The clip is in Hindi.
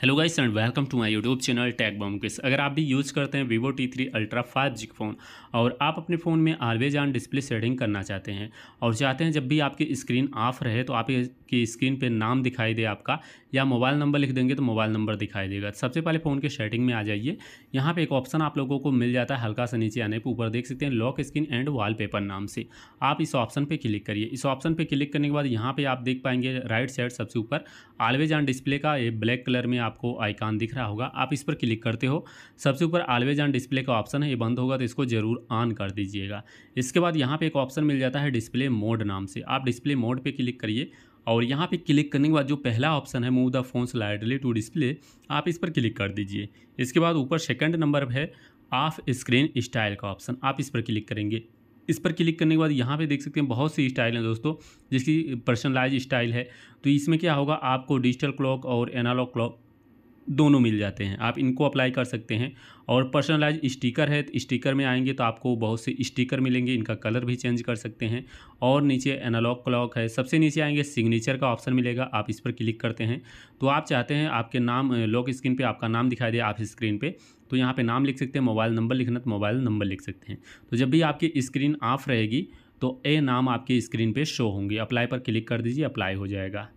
hello guys and welcome to my YouTube channel tag बॉम्बकिस अगर आप भी यूज़ करते हैं Vivo T three ultra five G phone और आप अपने फ़ोन में ऑलवेज ऑन डिस्प्ले सेटिंग करना चाहते हैं और चाहते हैं जब भी आपकी स्क्रीन ऑफ रहे तो आपकी स्क्रीन पे नाम दिखाई दे आपका या मोबाइल नंबर लिख देंगे तो मोबाइल नंबर दिखाई देगा सबसे पहले फ़ोन के सेटिंग में आ जाइए यहाँ पर एक ऑप्शन आप लोगों को मिल जाता है हल्का सा नीचे आने पर ऊपर देख सकते हैं लॉक स्क्रीन एंड वाल नाम से आप इस ऑप्शन पर क्लिक करिए इस ऑप्शन पर क्लिक करने के बाद यहाँ पर आप देख पाएंगे राइट साइड सबसे ऊपर आलवेज ऑन डिस्प्ले का ब्लैक कलर में आपको आइकान दिख रहा होगा आप इस पर क्लिक करते हो सबसे ऊपर आलवेज ऑन डिस्प्ले का ऑप्शन है ये बंद होगा तो इसको ज़रूर ऑन कर दीजिएगा इसके बाद यहाँ पे एक ऑप्शन मिल जाता है डिस्प्ले मोड नाम से आप डिस्प्ले मोड पे क्लिक करिए और यहाँ पे क्लिक करने के बाद जो पहला ऑप्शन है move the phone slightly to display आप इस पर क्लिक कर दीजिए इसके बाद ऊपर सेकंड नंबर है ऑफ स्क्रीन स्टाइल का ऑप्शन आप इस पर क्लिक करेंगे इस पर क्लिक करने के बाद यहाँ पे देख सकते हैं बहुत सी स्टाइल हैं दोस्तों जिसकी पर्सनलाइज स्टाइल है तो इसमें क्या होगा आपको डिजिटल क्लॉक और एनालॉग क्लॉक दोनों मिल जाते हैं आप इनको अप्लाई कर सकते हैं और पर्सनलाइज स्टिकर है तो स्टिकर में आएंगे तो आपको बहुत से स्टिकर मिलेंगे इनका कलर भी चेंज कर सकते हैं और नीचे एनालॉग क्लॉक है सबसे नीचे आएंगे सिग्नेचर का ऑप्शन मिलेगा आप इस पर क्लिक करते हैं तो आप चाहते हैं आपके नाम लॉक स्क्रीन पर आपका नाम दिखाई दे आप स्क्रीन पर तो यहाँ पर नाम लिख सकते हैं मोबाइल नंबर लिखना तो मोबाइल नंबर लिख सकते हैं तो जब भी आपकी स्क्रीन ऑफ रहेगी तो ए नाम आपकी स्क्रीन पर शो होंगे अप्लाई पर क्लिक कर दीजिए अप्लाई हो जाएगा